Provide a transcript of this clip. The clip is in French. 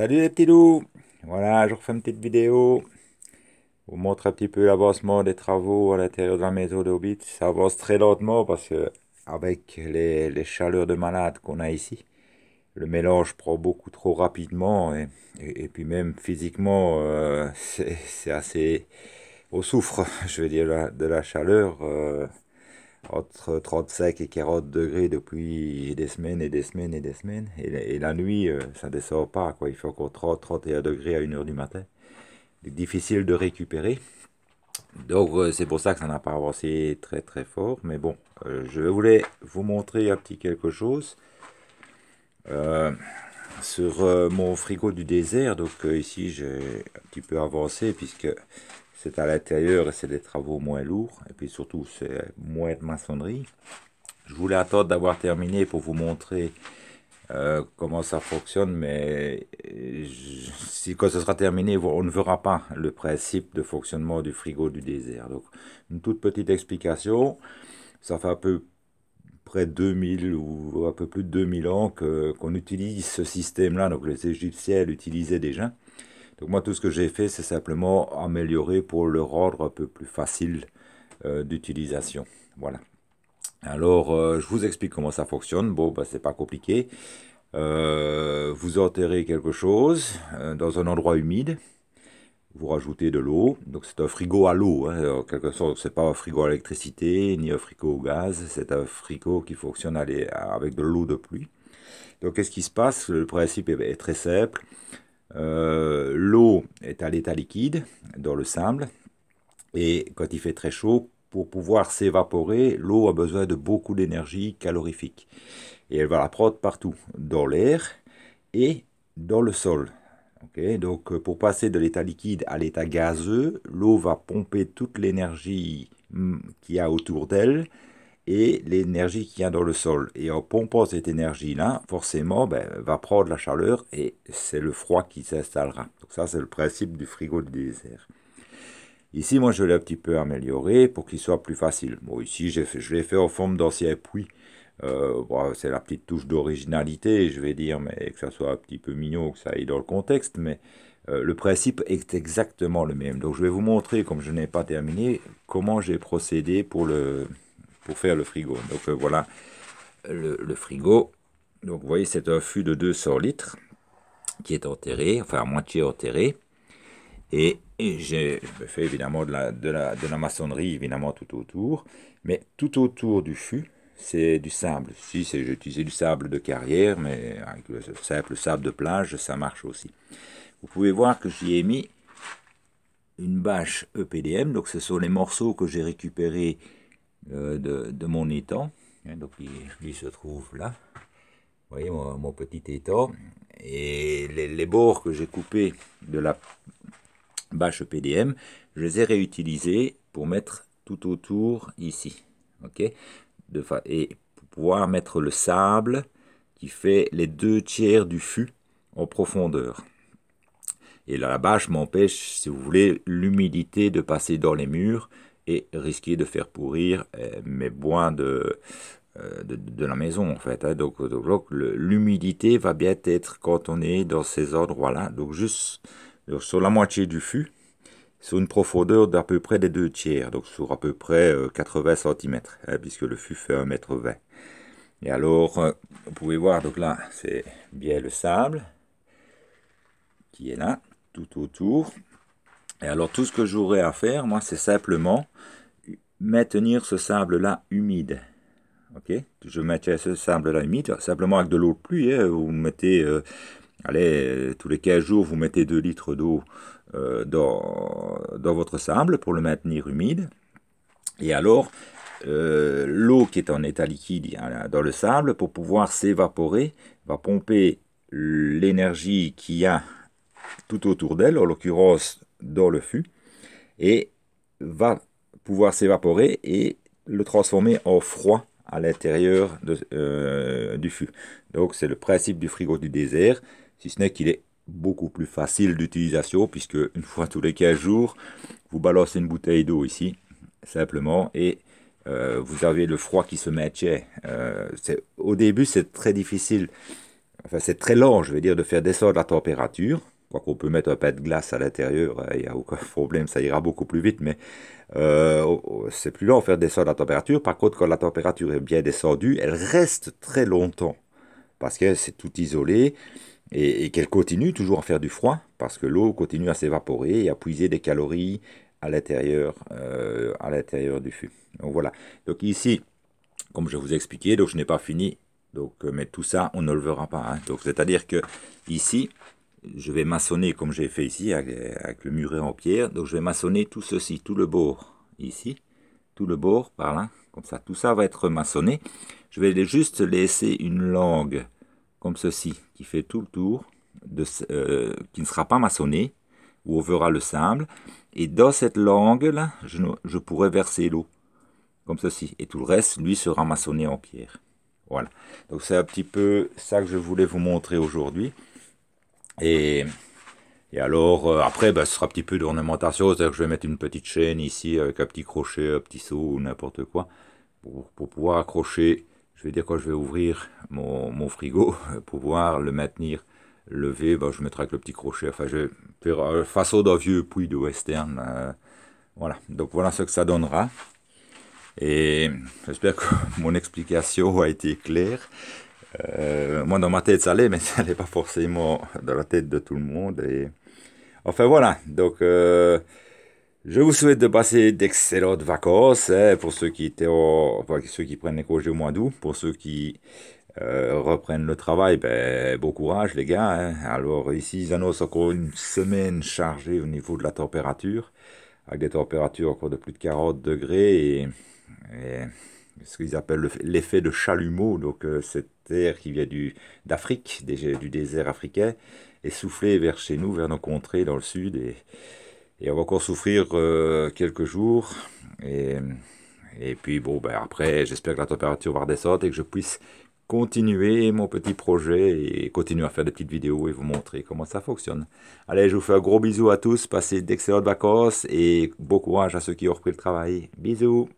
Salut les petits loups Voilà, je refais une petite vidéo. Je vous montre un petit peu l'avancement des travaux à l'intérieur de la maison de Ça avance très lentement parce que avec les, chaleurs de malade qu'on a ici, le mélange prend beaucoup trop rapidement et, puis même physiquement, euh, c'est assez... On souffre, je veux dire, de la, chaleur. Euh, entre 35 et 40 degrés depuis des semaines et des semaines et des semaines. Et, la nuit, euh, ça ne descend pas. Quoi. Il fait encore 30, 31 degrés à 1h du matin. Difficile de récupérer. Donc euh, c'est pour ça que ça n'a pas avancé très très fort. Mais bon, euh, je voulais vous montrer un petit quelque chose. sur mon frigo du désert, donc ici j'ai un petit peu avancé puisque c'est à l'intérieur et c'est des travaux moins lourds. Et puis surtout, c'est moins de maçonnerie. Je voulais attendre d'avoir terminé pour vous montrer euh, comment ça fonctionne, mais euh, si quand ce sera terminé, on ne verra pas le principe de fonctionnement du frigo du désert. Donc, une toute petite explication. Ça fait à peu près 2000 ou un peu plus de 2000 ans qu'on utilise ce système-là. Donc, les Égyptiens l'utilisaient déjà. Donc moi, tout ce que j'ai fait, c'est simplement améliorer pour le rendre un peu plus facile euh, d'utilisation. Voilà. Alors, euh, je vous explique comment ça fonctionne. Bon, bah, c'est pas compliqué. Euh, vous enterrez quelque chose dans un endroit humide. Vous rajoutez de l'eau. Donc, c'est un frigo à l'eau. Hein. En quelque sorte, c'est pas un frigo à l'électricité ni un frigo au gaz. C'est un frigo qui fonctionne avec de l'eau de pluie. Donc, qu'est-ce qui se passe Le principe est ben, très simple. Euh, l'eau est à l'état liquide dans le sable et quand il fait très chaud, pour pouvoir s'évaporer, l'eau a besoin de beaucoup d'énergie calorifique et elle va la prendre partout, dans l'air et dans le sol. donc euh, pour passer de l'état liquide à l'état gazeux, l'eau va pomper toute l'énergie mm, qu'il y a autour d'elle et l'énergie qui vient dans le sol. Et en pompant cette énergie-là, forcément, ben, va prendre la chaleur et c'est le froid qui s'installera. Donc ça, c'est le principe du frigo du désert. Ici, moi, je l'ai un petit peu amélioré pour qu'il soit plus facile. Bon, ici, fait, je l'ai fait en forme d'ancien puits. Euh, c'est la petite touche d'originalité, je vais dire, mais que ça soit un petit peu mignon, que ça aille dans le contexte, mais euh, le principe est exactement le même. Donc, je vais vous montrer, comme je n'ai pas terminé, comment j'ai procédé pour le, pour faire le frigo. Donc euh, voilà le, frigo. Donc vous voyez, c'est un fût de 200 litres qui est enterré, enfin à moitié enterré. Et, j'ai fait évidemment de la, de, la, de la maçonnerie, évidemment tout autour. Mais tout autour du fût, c'est du sable. Si, j'ai utilisé du sable de carrière, mais avec le simple sable de plage, ça marche aussi. Vous pouvez voir que j'y ai mis une bâche EPDM, donc ce sont les morceaux que j'ai récupérés euh, de, mon étang. Hein, donc il, se trouve là. voyez mon, petit étang. Et les, bords que j'ai coupés de la bâche PDM, je les ai réutilisés pour mettre tout autour ici. ok de et pour pouvoir mettre le sable qui fait les deux tiers du fût en profondeur. Et la bâche m'empêche, si vous voulez, l'humidité de passer dans les murs et risquer de faire pourrir euh, mes bois euh, de, de, la maison en fait. Hein. Donc, donc l'humidité va bien être quand on est dans ces endroits-là. Donc juste sur la moitié du fût, sur une profondeur d'à peu près des deux tiers, donc sur à peu près 80 euh, cm, hein, puisque le fût fait 1,20 m. Et alors, vous pouvez voir, donc là, c'est bien le sable qui est là, tout autour. Et alors tout ce que j'aurais à faire, moi, c'est simplement maintenir ce sable-là humide. Ok Je maintiens ce sable-là humide, simplement avec de l'eau de pluie. Hein. vous mettez, euh, allez, euh, tous les 15 jours, vous mettez 2 litres d'eau euh, dans, dans votre sable pour le maintenir humide. Et alors, l'eau qui est en état liquide dans le sable, pour pouvoir s'évaporer, va pomper l'énergie qu'il y a tout autour d'elle, en l'occurrence dans le fût et va pouvoir s'évaporer et le transformer en froid à l'intérieur euh, du fût. Donc c'est le principe du frigo du désert, si ce n'est qu'il est beaucoup plus facile d'utilisation puisque une fois tous les 15 jours, vous balancez une bouteille d'eau ici simplement et euh, vous avez le froid qui se maintient. Euh, au début, c'est très difficile, enfin c'est très lent, je veux dire, de faire descendre la température Quoi qu'on peut mettre un pain de glace à l'intérieur, hein, il n'y a aucun problème, ça ira beaucoup plus vite, mais euh, oh, oh, c'est plus long faire descendre la température. Par contre, quand la température est bien descendue, elle reste très longtemps parce qu'elle c'est tout isolée, et, qu'elle continue toujours à faire du froid parce que l'eau continue à s'évaporer et à puiser des calories à l'intérieur euh, à l'intérieur du fût. Donc voilà. Donc ici, comme je vous ai expliqué, donc je n'ai pas fini. Donc, euh, mais tout ça, on ne le verra pas. Hein. Donc, c'est-à-dire que ici, je vais maçonner comme j'ai fait ici avec, le muret en pierre. Donc je vais maçonner tout ceci, tout le bord ici, tout le bord par là, comme ça. Tout ça va être maçonné. Je vais juste laisser une langue comme ceci qui fait tout le tour, euh, qui ne sera pas maçonnée, où on verra le sable. Et dans cette langue là, je, je pourrai verser l'eau comme ceci. Et tout le reste, lui, sera maçonné en pierre. Voilà. Donc c'est un petit peu ça que je voulais vous montrer aujourd'hui. Et, et alors, euh, après, bah, ce sera un petit peu d'ornementation, c'est-à-dire que je vais mettre une petite chaîne ici avec un petit crochet, un petit saut ou n'importe quoi, pour, pour, pouvoir accrocher, je vais dire quand je vais ouvrir mon, mon frigo, pour pouvoir le maintenir levé, bah, je mettrai avec le petit crochet, enfin je vais faire euh, façon d'un vieux puits de western, euh, voilà, donc voilà ce que ça donnera. Et j'espère que mon explication a été claire. Euh, moi, dans ma tête, ça allait, mais ça n'est pas forcément dans la tête de tout le monde. Et... Enfin, voilà. Donc, euh, je vous souhaite de passer d'excellentes vacances hein, pour ceux qui, étaient ceux qui prennent les congés au mois d'août. Pour ceux qui euh, reprennent le travail, ben, bon courage, les gars. Hein. Alors, ici, ils annoncent encore une semaine chargée au niveau de la température, avec des températures encore de plus de 40 degrés. et ce qu'ils appellent l'effet de chalumeau, donc euh, cette air qui vient d'Afrique, du désert africain, est soufflé vers chez nous, vers nos contrées dans le sud, et, on va encore souffrir euh, quelques jours. Et, puis bon, ben, après, j'espère que la température va redescendre et que je puisse continuer mon petit projet et continuer à faire des petites vidéos et vous montrer comment ça fonctionne. Allez, je vous fais un gros bisou à tous, passez d'excellentes vacances et bon courage à ceux qui ont repris le travail. Bisous